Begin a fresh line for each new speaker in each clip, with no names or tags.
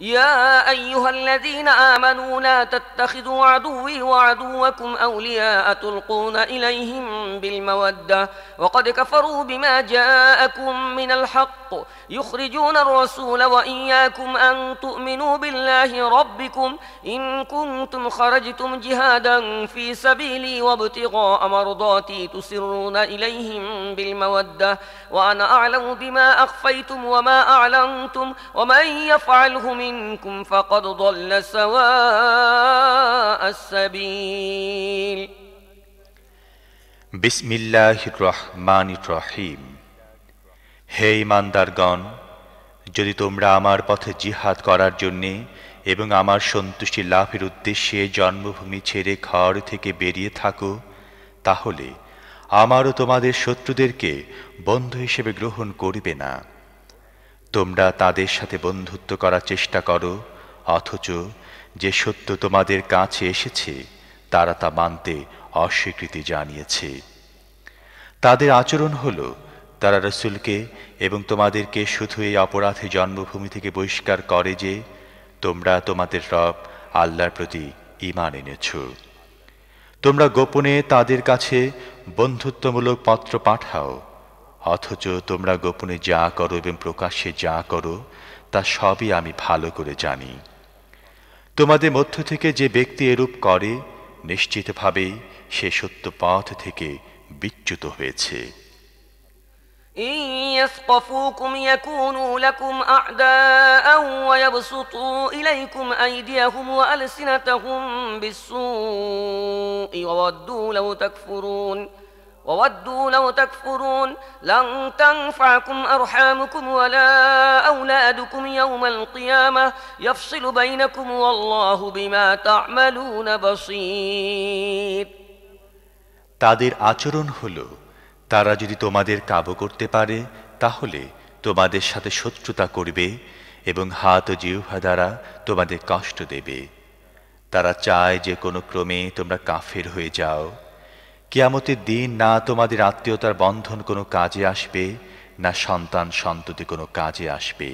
يا أيها الذين آمنوا لا تتخذوا عدوي وعدوكم أولياء تلقون إليهم بالمودة وقد كفروا بما جاءكم من الحق يخرجون الرسول وإياكم أن تؤمنوا بالله ربكم إن كنتم خرجتم جهادا في سبيلي وابتغاء مرضاتي تسرون إليهم بالمودة وأنا أعلم بما أخفيتم وما أعلنتم ومن يفعله من منكم فقد ضل
হে ইমানদারগণ যদি তোমরা আমার পথে জিহাদ করার জন্যে এবং আমার সন্তুষ্টি লাভের উদ্দেশ্যে জন্মভূমি ছেড়ে ঘর থেকে বেরিয়ে থাকো তাহলে আমারও তোমাদের শত্রুদেরকে বন্ধু হিসেবে গ্রহণ করবে না তোমরা তাদের সাথে বন্ধুত্ব করার চেষ্টা করো অথচ যে সত্য তোমাদের কাছে এসেছে তারা তা মানতে অস্বীকৃতি জানিয়েছে তাদের আচরণ হলো তারা রসুলকে এবং তোমাদেরকে শুধু এই অপরাধে জন্মভূমি থেকে বহিষ্কার করে যে তোমরা তোমাদের রব আল্লাহর প্রতি ইমান এনেছ তোমরা গোপনে তাদের কাছে বন্ধুত্বমূলক পত্র পাঠাও অথচ তোমরা গোপনে যা করো এবং প্রকাশ্যে যা করো তা সবই আমি ভালো করে জানি তোমাদের মধ্য থেকে যে ব্যক্তি এরূপ করে নিশ্চিতভাবেই সে সত্য পথ থেকে বিচ্যুত হয়েছে
إن يثقفوكم يكونوا لكم أعداء ويبسطوا إليكم أيديهم وألسنتهم بالسوء وودوا لو تكفرون وودوا لو تكفرون لن تنفعكم أرحامكم ولا أولادكم يوم القيامة يفصل بينكم والله بما تعملون بصير
তাদের আচরণ হলো তারা যদি তোমাদের কাবু করতে পারে তাহলে তোমাদের সাথে শত্রুতা করবে এবং হাত ও জিহ্বা দ্বারা তোমাদের কষ্ট দেবে তারা চায় যে কোনো ক্রমে তোমরা কাফের হয়ে যাও কিয়ামতের দিন না তোমাদের আত্মীয়তার বন্ধন কোনো কাজে আসবে না সন্তান সন্ততি কোনো কাজে আসবে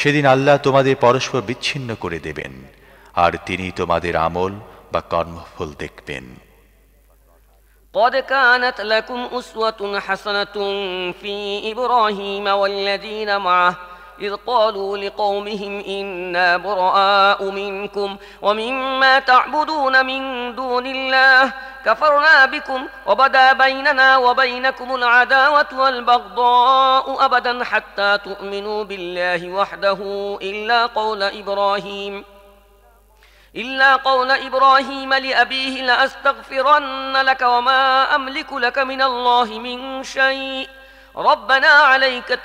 সেদিন আল্লাহ তোমাদের পরস্পর বিচ্ছিন্ন করে দেবেন আর তিনি তোমাদের আমল বা কর্মফল দেখবেন
قد كانت لكم أسوة حسنة في إبراهيم والذين معه إذ قالوا لقومهم إنا براء منكم ومما تعبدون من دون الله كفرنا بكم وبدا بيننا وبينكم العداوة والبغضاء أبدا حتى تؤمنوا بالله وحده إلا قول إبراهيم إلا قول إبراهيم لأبيه لأستغفرن لك وما أملك لك من الله من شيء তোমাদের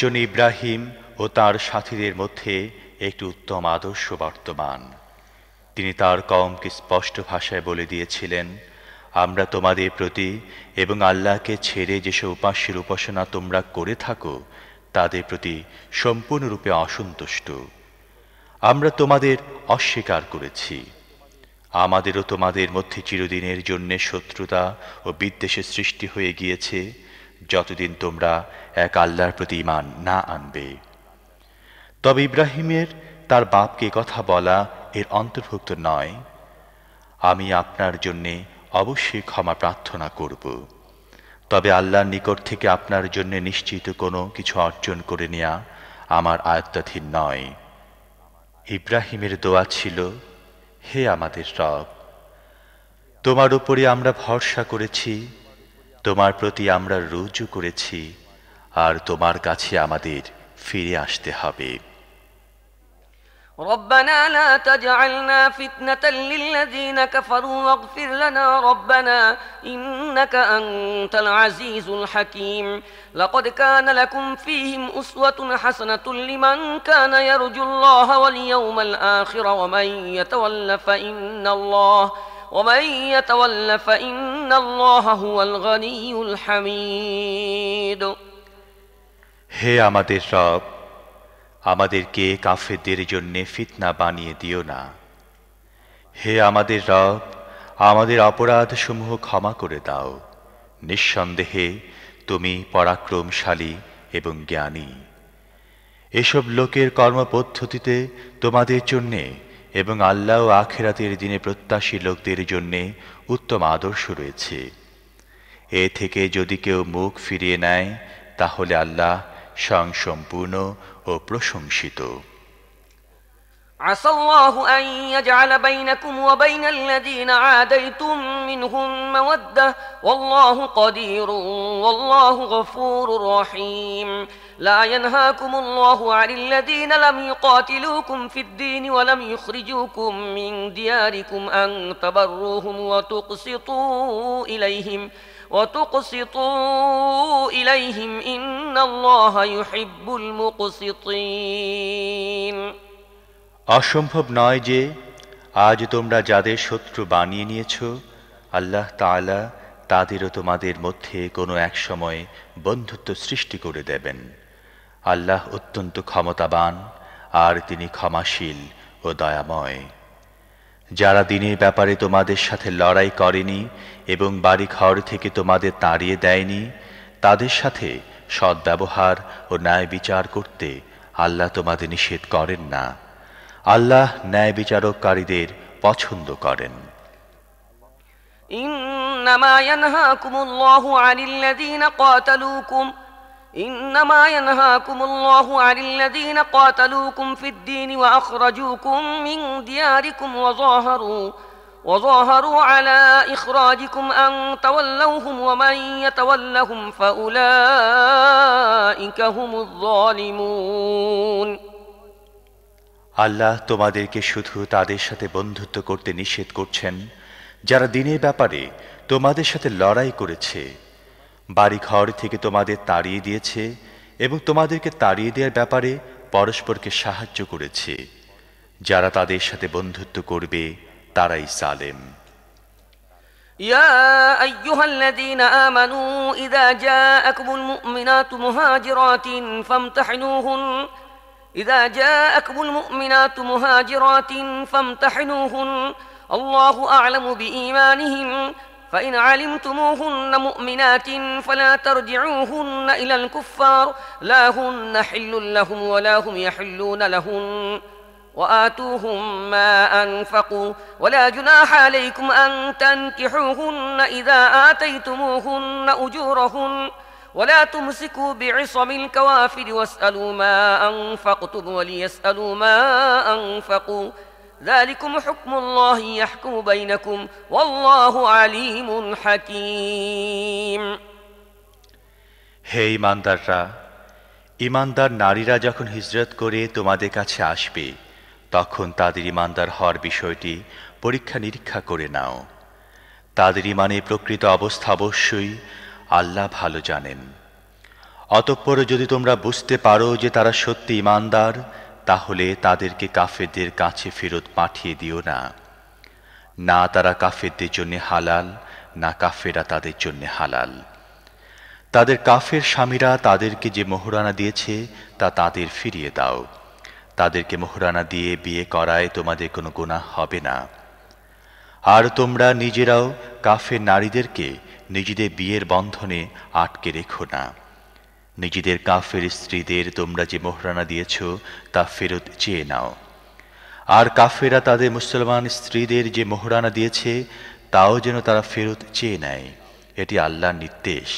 জন্য ইব্রাহিম ও তার সাথীদের মধ্যে একটি উত্তম আদর্শ বর্তমান তিনি তার কমকে স্পষ্ট ভাষায় বলে দিয়েছিলেন আমরা তোমাদের প্রতি এবং আল্লাহকে ছেড়ে যেসব উপাস্যের উপাসনা তোমরা করে থাকো তাদের প্রতি সম্পূর্ণরূপে অসন্তুষ্ট আমরা তোমাদের অস্বীকার করেছি আমাদেরও তোমাদের মধ্যে চিরদিনের জন্য শত্রুতা ও বিদ্বেষের সৃষ্টি হয়ে গিয়েছে যতদিন তোমরা এক আল্লাহর প্রতি ইমান না আনবে তবে ইব্রাহিমের তার বাপকে কথা বলা এর অন্তর্ভুক্ত নয় আমি আপনার জন্যে অবশ্যই ক্ষমা প্রার্থনা করব তবে আল্লাহর নিকট থেকে আপনার জন্যে নিশ্চিত কোনো কিছু অর্জন করে নেয়া আমার আয়ত্তাধীন নয় ইব্রাহিমের দোয়া ছিল হে আমাদের রব তোমার উপরে আমরা ভরসা করেছি তোমার প্রতি আমরা রুজু করেছি আর তোমার কাছে আমাদের ফিরে আসতে হবে
ربنا لا تجعلنا فتنة للذين كفروا واغفر لنا ربنا إنك أنت العزيز الحكيم لقد كان لكم فيهم أسوة حسنة لمن كان يرجو الله واليوم الآخر ومن يتول فإن الله ومن يتول فإن الله هو الغني الحميد
هي عمد الشاب আমাদেরকে কাফেরদের জন্য ফিতনা বানিয়ে দিও না হে আমাদের রব আমাদের অপরাধসমূহ ক্ষমা করে দাও নিঃসন্দেহে তুমি পরাক্রমশালী এবং জ্ঞানী এসব লোকের কর্মপদ্ধতিতে তোমাদের জন্যে এবং আল্লাহ ও আখেরাতের দিনে প্রত্যাশী লোকদের জন্যে উত্তম আদর্শ রয়েছে এ থেকে যদি কেউ মুখ ফিরিয়ে নেয় তাহলে আল্লাহ স্বয়ংসম্পূর্ণ ও প্রশংসিত
عسى الله أن يجعل بينكم وبين الذين عاديتم منهم مودة والله قدير والله غفور رحيم لا ينهاكم الله عن الذين لم يقاتلوكم في الدين ولم يخرجوكم من دياركم أن تبروهم وتقسطوا إليهم ۖ অসম্ভব নয়
যে আজ তোমরা যাদের শত্রু বানিয়ে নিয়েছ আল্লাহ তালা তাদেরও তোমাদের মধ্যে কোনো এক সময় বন্ধুত্ব সৃষ্টি করে দেবেন আল্লাহ অত্যন্ত ক্ষমতাবান আর তিনি ক্ষমাশীল ও দয়াময় যারা দিনের ব্যাপারে তোমাদের সাথে লড়াই করেনি এবং বাড়ি ঘর থেকে তোমাদের তাড়িয়ে দেয়নি তাদের সাথে সদ্ব্যবহার ও ন্যায় বিচার করতে আল্লাহ তোমাদের নিষেধ করেন না আল্লাহ ন্যায় বিচারককারীদের পছন্দ করেন
ইন্নামা ইয়ানহাকুমুল্লাহু الله عن إنما ينهاكم الله عن الذين قاتلوكم في الدين وأخرجوكم من دياركم وظاهروا وظاهروا على إخراجكم أن تولوهم ومن يتولهم فأولئك هم الظالمون
আল্লাহ তোমাদেরকে শুধু তাদের সাথে বন্ধুত্ব করতে নিষেধ করছেন যারা দিনের ব্যাপারে তোমাদের সাথে লড়াই করেছে বাড়িঘর থেকে তোমাদের তাড়িয়ে দিয়েছে এবং তোমাদেরকে তাড়িয়ে দেওয়ার ব্যাপারে পরস্পরকে সাহায্য করেছে যারা তাদের সাথে বন্ধুত্ব করবে তারাই সালেম
يا ايها الذين امنوا اذا جاءكم المؤمنات مهاجرات فامتحنوهن اذا جاءكم المؤمنات مهاجرات فامتحنوهن الله اعلم بايمانهن فإن علمتموهن مؤمنات فلا ترجعوهن إلى الكفار لا هن حل لهم ولا هم يحلون لهن وآتوهم ما أنفقوا ولا جناح عليكم أن تنكحوهن إذا آتيتموهن أجورهن ولا تمسكوا بعصم الكوافر واسألوا ما أنفقتم وليسألوا ما أنفقوا হে ইমানদাররা
ইমানদার নারীরা যখন হিজরত করে তোমাদের কাছে আসবে তখন তাদের ইমানদার হওয়ার বিষয়টি পরীক্ষা নিরীক্ষা করে নাও তাদের ইমানে প্রকৃত অবস্থা অবশ্যই আল্লাহ ভালো জানেন অতঃপর যদি তোমরা বুঝতে পারো যে তারা সত্যি ইমানদার তাহলে তাদেরকে কাফেরদের কাছে ফেরত পাঠিয়ে দিও না না তারা কাফেরদের জন্য হালাল না কাফেরা তাদের জন্য হালাল তাদের কাফের স্বামীরা তাদেরকে যে মোহরানা দিয়েছে তা তাদের ফিরিয়ে দাও তাদেরকে মোহরানা দিয়ে বিয়ে করায় তোমাদের কোনো গুণা হবে না আর তোমরা নিজেরাও কাফের নারীদেরকে নিজেদের বিয়ের বন্ধনে আটকে রেখো না নিজেদের কাফের স্ত্রীদের তোমরা যে মোহরানা দিয়েছ তা ফেরত চেয়ে নাও আর কাফেরা তাদের মুসলমান স্ত্রীদের যে মোহরানা দিয়েছে তাও যেন তারা ফেরত চেয়ে নেয় এটি আল্লাহর নির্দেশ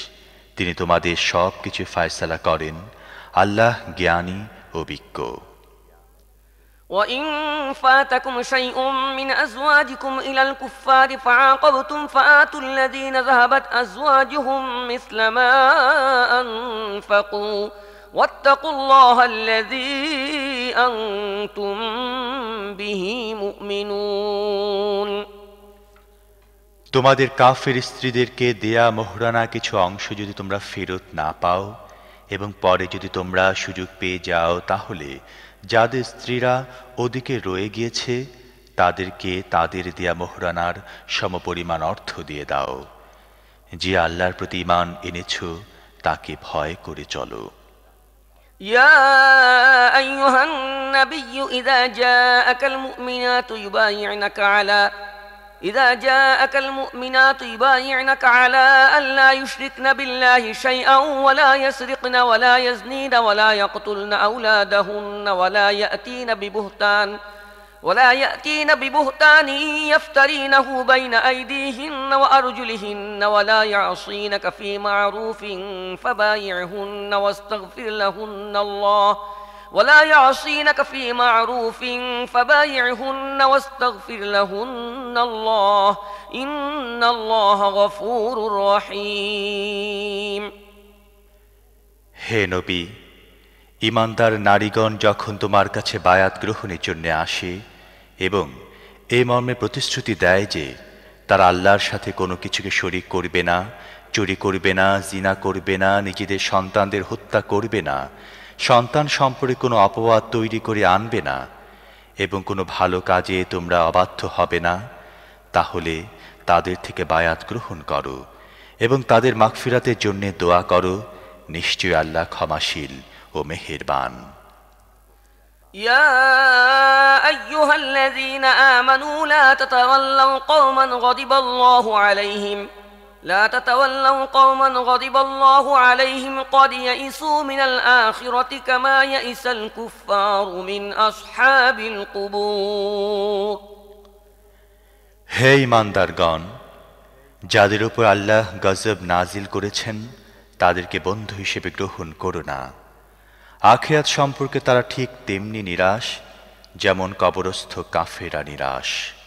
তিনি তোমাদের সব কিছু ফায়সালা করেন আল্লাহ জ্ঞানী অভিজ্ঞ
وإن فاتكم شيء من أزواجكم إلى الكفار فعاقبتم فآتوا الذين ذهبت أزواجهم مثل ما أنفقوا واتقوا الله الذي أنتم به مؤمنون
তোমাদের কাফের স্ত্রীদেরকে দেয়া মোহরানা কিছু অংশ যদি তোমরা ফেরত না পাও এবং পরে যদি তোমরা সুযোগ পেয়ে যাও তাহলে যাদের স্ত্রীরা ওদিকে রয়ে গিয়েছে তাদেরকে তাদের দেয়া মোহরানার সমপরিমাণ অর্থ দিয়ে দাও যে আল্লাহর প্রতি ইমান এনেছ তাকে ভয় করে চলো
يا ايها النبي اذا جاءك المؤمنات يبايعنك على إذا جاءك المؤمنات يبايعنك على أن لا يشركن بالله شيئا ولا يسرقن ولا يزنين ولا يقتلن أولادهن ولا يأتين ببهتان ولا يأتين ببهتان يفترينه بين أيديهن وأرجلهن ولا يعصينك في معروف فبايعهن واستغفر لهن الله ۖ ولا يعصينك في معروف فبايعهن واستغفر لهن الله إن الله غفور رحيم
হে নবী ইমানদার নারীগণ যখন তোমার কাছে বায়াত গ্রহণের জন্য আসে এবং এ মর্মে প্রতিশ্রুতি দেয় যে তারা আল্লাহর সাথে কোনো কিছুকে শরিক করবে না চুরি করবে না জিনা করবে না নিজেদের সন্তানদের হত্যা করবে না সন্তান সম্পর্কে কোনো অপবাদ তৈরি করে আনবে না এবং কোনো ভালো কাজে তোমরা অবাধ্য হবে না তাহলে তাদের থেকে বায়াত গ্রহণ করো এবং তাদের মাগফিরাতের জন্য দোয়া করো নিশ্চয় আল্লাহ ক্ষমাশীল ও মেহেরবান
يا ايها الذين امنوا لا تتولوا قوما غضب الله عليهم لا تتولوا قوما غضب الله عليهم قد يئسوا من الآخرة كما يئس الكفار من أصحاب القبور
হে ইমানদারগণ যাদের উপর আল্লাহ গজব নাজিল করেছেন তাদেরকে বন্ধু হিসেবে গ্রহণ করো না আখিরাত সম্পর্কে তারা ঠিক তেমনি নিরাশ যেমন কবরস্থ কাফেরা নিরাশ